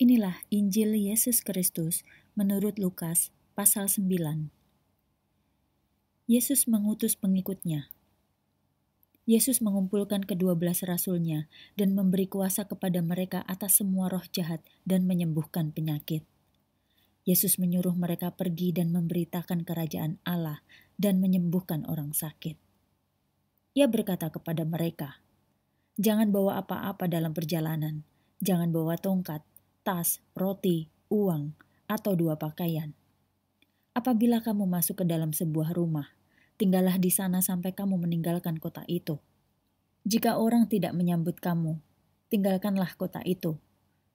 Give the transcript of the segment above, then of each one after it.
Inilah Injil Yesus Kristus menurut Lukas pasal 9. Yesus mengutus pengikutnya. Yesus mengumpulkan kedua belas rasulnya dan memberi kuasa kepada mereka atas semua roh jahat dan menyembuhkan penyakit. Yesus menyuruh mereka pergi dan memberitakan kerajaan Allah dan menyembuhkan orang sakit. Ia berkata kepada mereka, "Jangan bawa apa-apa dalam perjalanan, jangan bawa tongkat, tas, roti, uang, atau dua pakaian. Apabila kamu masuk ke dalam sebuah rumah, tinggallah di sana sampai kamu meninggalkan kota itu. Jika orang tidak menyambut kamu, tinggalkanlah kota itu.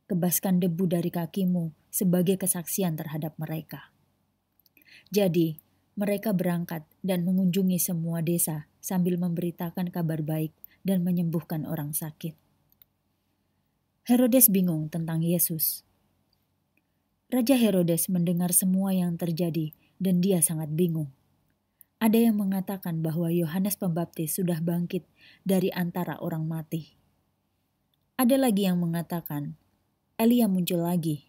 Kebaskan debu dari kakimu sebagai kesaksian terhadap mereka. Jadi, mereka berangkat dan mengunjungi semua desa sambil memberitakan kabar baik dan menyembuhkan orang sakit. Herodes bingung tentang Yesus. Raja Herodes mendengar semua yang terjadi dan dia sangat bingung. Ada yang mengatakan bahwa Yohanes Pembaptis sudah bangkit dari antara orang mati. Ada lagi yang mengatakan Elia muncul lagi.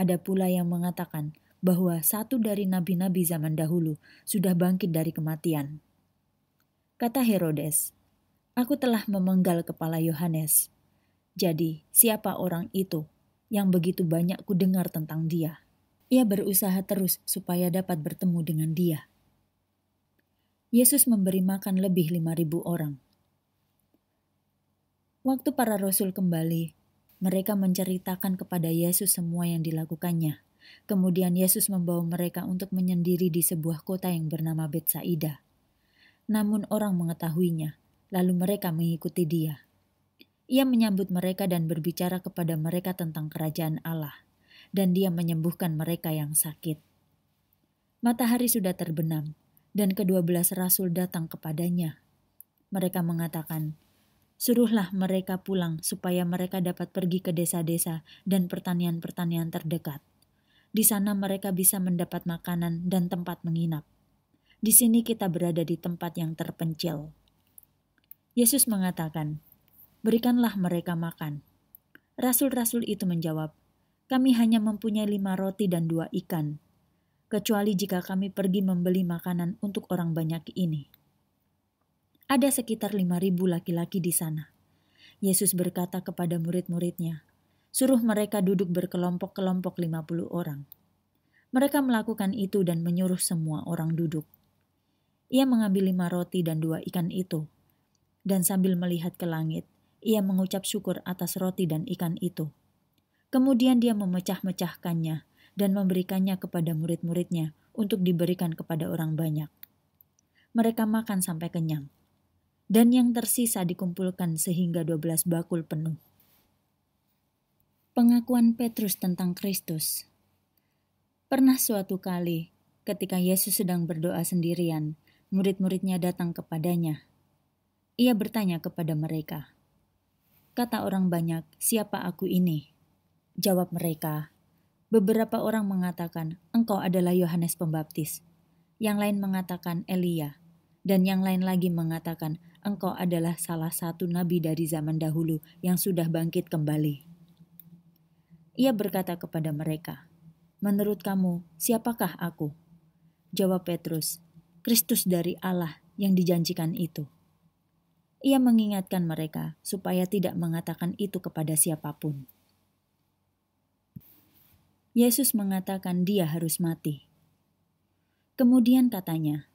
Ada pula yang mengatakan bahwa satu dari nabi-nabi zaman dahulu sudah bangkit dari kematian. Kata Herodes, "Aku telah memenggal kepala Yohanes." Jadi, siapa orang itu yang begitu banyak ku dengar tentang dia? Ia berusaha terus supaya dapat bertemu dengan dia. Yesus memberi makan lebih lima ribu orang. Waktu para rasul kembali, mereka menceritakan kepada Yesus semua yang dilakukannya. Kemudian Yesus membawa mereka untuk menyendiri di sebuah kota yang bernama Betsaida. Namun orang mengetahuinya, lalu mereka mengikuti dia. Ia menyambut mereka dan berbicara kepada mereka tentang kerajaan Allah, dan dia menyembuhkan mereka yang sakit. Matahari sudah terbenam, dan kedua belas rasul datang kepadanya. Mereka mengatakan, Suruhlah mereka pulang supaya mereka dapat pergi ke desa-desa dan pertanian-pertanian terdekat. Di sana mereka bisa mendapat makanan dan tempat menginap. Di sini kita berada di tempat yang terpencil. Yesus mengatakan, berikanlah mereka makan. Rasul-rasul itu menjawab, kami hanya mempunyai lima roti dan dua ikan, kecuali jika kami pergi membeli makanan untuk orang banyak ini. Ada sekitar lima ribu laki-laki di sana. Yesus berkata kepada murid-muridnya, suruh mereka duduk berkelompok-kelompok lima puluh orang. Mereka melakukan itu dan menyuruh semua orang duduk. Ia mengambil lima roti dan dua ikan itu, dan sambil melihat ke langit, ia mengucap syukur atas roti dan ikan itu. Kemudian dia memecah-mecahkannya dan memberikannya kepada murid-muridnya untuk diberikan kepada orang banyak. Mereka makan sampai kenyang. Dan yang tersisa dikumpulkan sehingga 12 bakul penuh. Pengakuan Petrus tentang Kristus Pernah suatu kali, ketika Yesus sedang berdoa sendirian, murid-muridnya datang kepadanya. Ia bertanya kepada mereka, Kata orang banyak, siapa aku ini? Jawab mereka, beberapa orang mengatakan, engkau adalah Yohanes Pembaptis. Yang lain mengatakan Elia. Dan yang lain lagi mengatakan, engkau adalah salah satu nabi dari zaman dahulu yang sudah bangkit kembali. Ia berkata kepada mereka, Menurut kamu, siapakah aku? Jawab Petrus, Kristus dari Allah yang dijanjikan itu. Ia mengingatkan mereka supaya tidak mengatakan itu kepada siapapun. Yesus mengatakan dia harus mati. Kemudian katanya,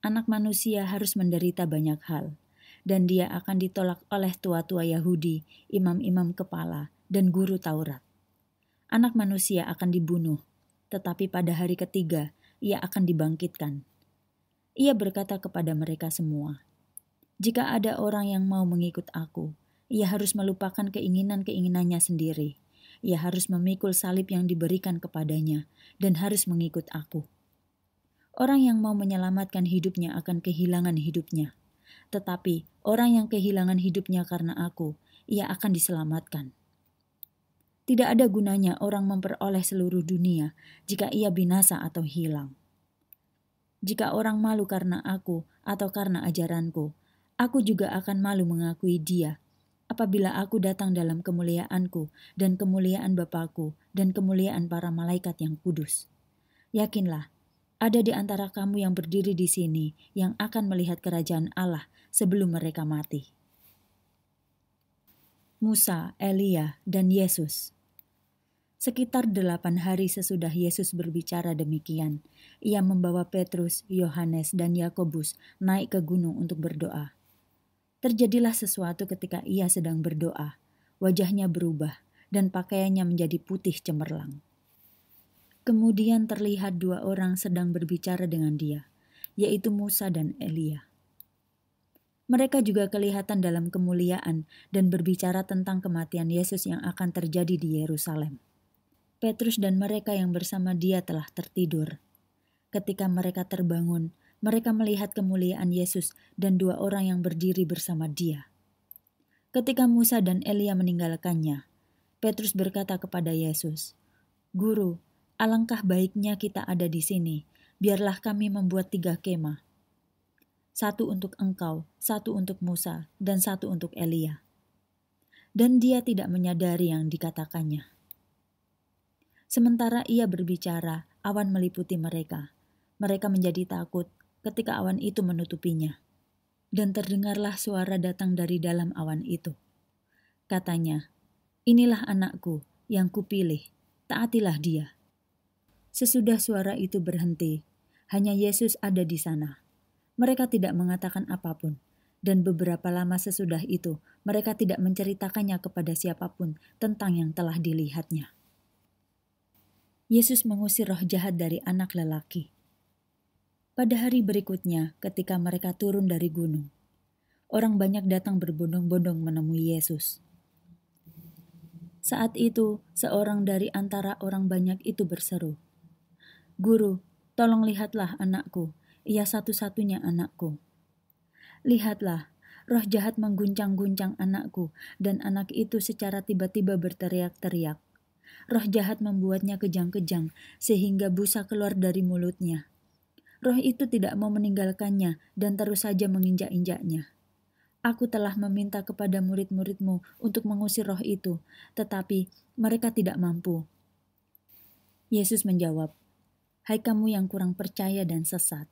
"Anak manusia harus menderita banyak hal, dan dia akan ditolak oleh tua-tua Yahudi, imam-imam kepala, dan guru Taurat. Anak manusia akan dibunuh, tetapi pada hari ketiga ia akan dibangkitkan." Ia berkata kepada mereka semua, jika ada orang yang mau mengikut aku, ia harus melupakan keinginan-keinginannya sendiri. Ia harus memikul salib yang diberikan kepadanya dan harus mengikut aku. Orang yang mau menyelamatkan hidupnya akan kehilangan hidupnya. Tetapi orang yang kehilangan hidupnya karena aku, ia akan diselamatkan. Tidak ada gunanya orang memperoleh seluruh dunia jika ia binasa atau hilang. Jika orang malu karena aku atau karena ajaranku, Aku juga akan malu mengakui dia apabila aku datang dalam kemuliaanku dan kemuliaan Bapakku dan kemuliaan para malaikat yang kudus. Yakinlah, ada di antara kamu yang berdiri di sini yang akan melihat kerajaan Allah sebelum mereka mati. Musa, Elia, dan Yesus Sekitar delapan hari sesudah Yesus berbicara demikian, ia membawa Petrus, Yohanes, dan Yakobus naik ke gunung untuk berdoa Terjadilah sesuatu ketika ia sedang berdoa. Wajahnya berubah dan pakaiannya menjadi putih cemerlang. Kemudian terlihat dua orang sedang berbicara dengan dia, yaitu Musa dan Elia. Mereka juga kelihatan dalam kemuliaan dan berbicara tentang kematian Yesus yang akan terjadi di Yerusalem. Petrus dan mereka yang bersama dia telah tertidur. Ketika mereka terbangun, mereka melihat kemuliaan Yesus dan dua orang yang berdiri bersama Dia. Ketika Musa dan Elia meninggalkannya, Petrus berkata kepada Yesus, "Guru, alangkah baiknya kita ada di sini. Biarlah kami membuat tiga kemah, satu untuk engkau, satu untuk Musa, dan satu untuk Elia." Dan dia tidak menyadari yang dikatakannya. Sementara ia berbicara, awan meliputi mereka. Mereka menjadi takut ketika awan itu menutupinya. Dan terdengarlah suara datang dari dalam awan itu. Katanya, Inilah anakku yang kupilih, taatilah dia. Sesudah suara itu berhenti, hanya Yesus ada di sana. Mereka tidak mengatakan apapun, dan beberapa lama sesudah itu mereka tidak menceritakannya kepada siapapun tentang yang telah dilihatnya. Yesus mengusir roh jahat dari anak lelaki. Pada hari berikutnya, ketika mereka turun dari gunung, orang banyak datang berbondong-bondong menemui Yesus. Saat itu, seorang dari antara orang banyak itu berseru, "Guru, tolong lihatlah anakku, ia satu-satunya anakku. Lihatlah, roh jahat mengguncang-guncang anakku, dan anak itu secara tiba-tiba berteriak-teriak. Roh jahat membuatnya kejang-kejang, sehingga busa keluar dari mulutnya. Roh itu tidak mau meninggalkannya dan terus saja menginjak-injaknya. Aku telah meminta kepada murid-muridmu untuk mengusir roh itu, tetapi mereka tidak mampu. Yesus menjawab, "Hai kamu yang kurang percaya dan sesat,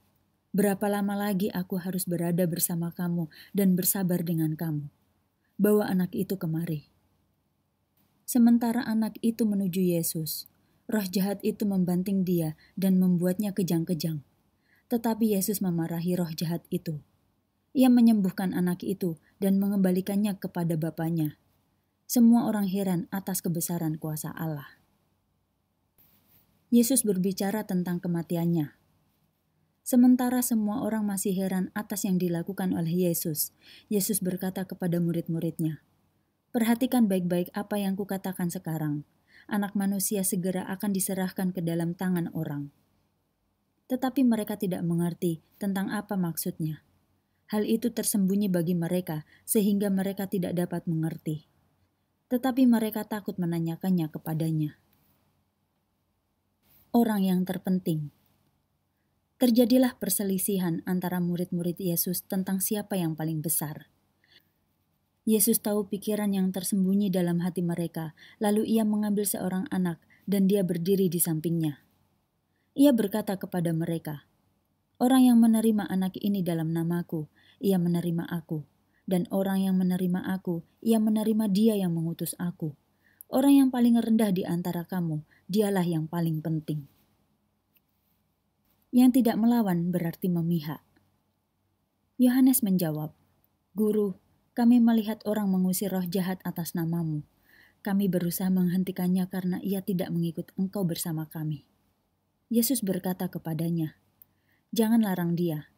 berapa lama lagi aku harus berada bersama kamu dan bersabar dengan kamu? Bawa anak itu kemari." Sementara anak itu menuju Yesus, roh jahat itu membanting dia dan membuatnya kejang-kejang. Tetapi Yesus memarahi roh jahat itu. Ia menyembuhkan anak itu dan mengembalikannya kepada bapaknya. Semua orang heran atas kebesaran kuasa Allah. Yesus berbicara tentang kematiannya. Sementara semua orang masih heran atas yang dilakukan oleh Yesus, Yesus berkata kepada murid-muridnya, Perhatikan baik-baik apa yang kukatakan sekarang. Anak manusia segera akan diserahkan ke dalam tangan orang tetapi mereka tidak mengerti tentang apa maksudnya. Hal itu tersembunyi bagi mereka, sehingga mereka tidak dapat mengerti. Tetapi mereka takut menanyakannya kepadanya. Orang yang terpenting terjadilah perselisihan antara murid-murid Yesus tentang siapa yang paling besar. Yesus tahu pikiran yang tersembunyi dalam hati mereka, lalu ia mengambil seorang anak dan dia berdiri di sampingnya. Ia berkata kepada mereka, Orang yang menerima anak ini dalam namaku, ia menerima aku. Dan orang yang menerima aku, ia menerima dia yang mengutus aku. Orang yang paling rendah di antara kamu, dialah yang paling penting. Yang tidak melawan berarti memihak. Yohanes menjawab, Guru, kami melihat orang mengusir roh jahat atas namamu. Kami berusaha menghentikannya karena ia tidak mengikut engkau bersama kami. Yesus berkata kepadanya, "Jangan larang dia.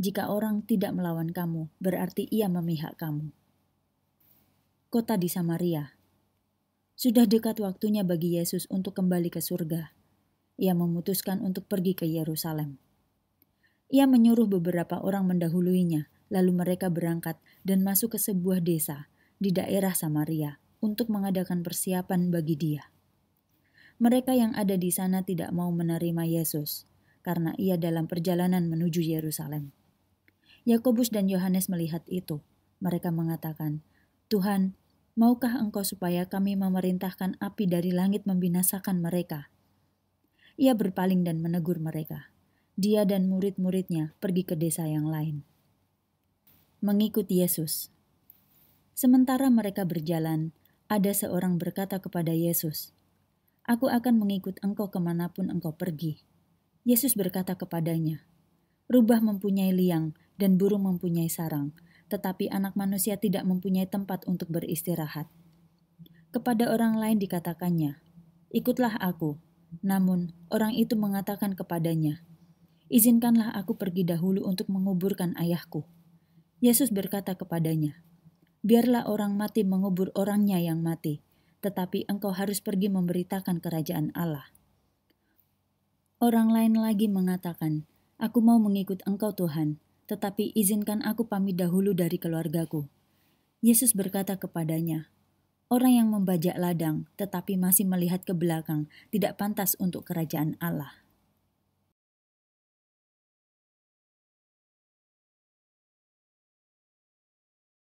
Jika orang tidak melawan kamu, berarti ia memihak kamu." Kota di Samaria sudah dekat waktunya bagi Yesus untuk kembali ke surga. Ia memutuskan untuk pergi ke Yerusalem. Ia menyuruh beberapa orang mendahuluinya, lalu mereka berangkat dan masuk ke sebuah desa di daerah Samaria untuk mengadakan persiapan bagi dia mereka yang ada di sana tidak mau menerima Yesus karena ia dalam perjalanan menuju Yerusalem. Yakobus dan Yohanes melihat itu. Mereka mengatakan, "Tuhan, maukah Engkau supaya kami memerintahkan api dari langit membinasakan mereka?" Ia berpaling dan menegur mereka. Dia dan murid-muridnya pergi ke desa yang lain. Mengikuti Yesus. Sementara mereka berjalan, ada seorang berkata kepada Yesus, Aku akan mengikut engkau kemanapun engkau pergi. Yesus berkata kepadanya, Rubah mempunyai liang dan burung mempunyai sarang, tetapi anak manusia tidak mempunyai tempat untuk beristirahat. Kepada orang lain dikatakannya, Ikutlah aku. Namun, orang itu mengatakan kepadanya, Izinkanlah aku pergi dahulu untuk menguburkan ayahku. Yesus berkata kepadanya, Biarlah orang mati mengubur orangnya yang mati, tetapi engkau harus pergi memberitakan kerajaan Allah. Orang lain lagi mengatakan, Aku mau mengikut engkau Tuhan, tetapi izinkan aku pamit dahulu dari keluargaku. Yesus berkata kepadanya, Orang yang membajak ladang tetapi masih melihat ke belakang tidak pantas untuk kerajaan Allah.